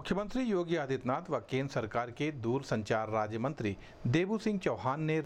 मुख्यमंत्री योगी आदित्यनाथ व केंद्र सरकार के दूर संचार राज्य मंत्री देवू सिंह चौहान ने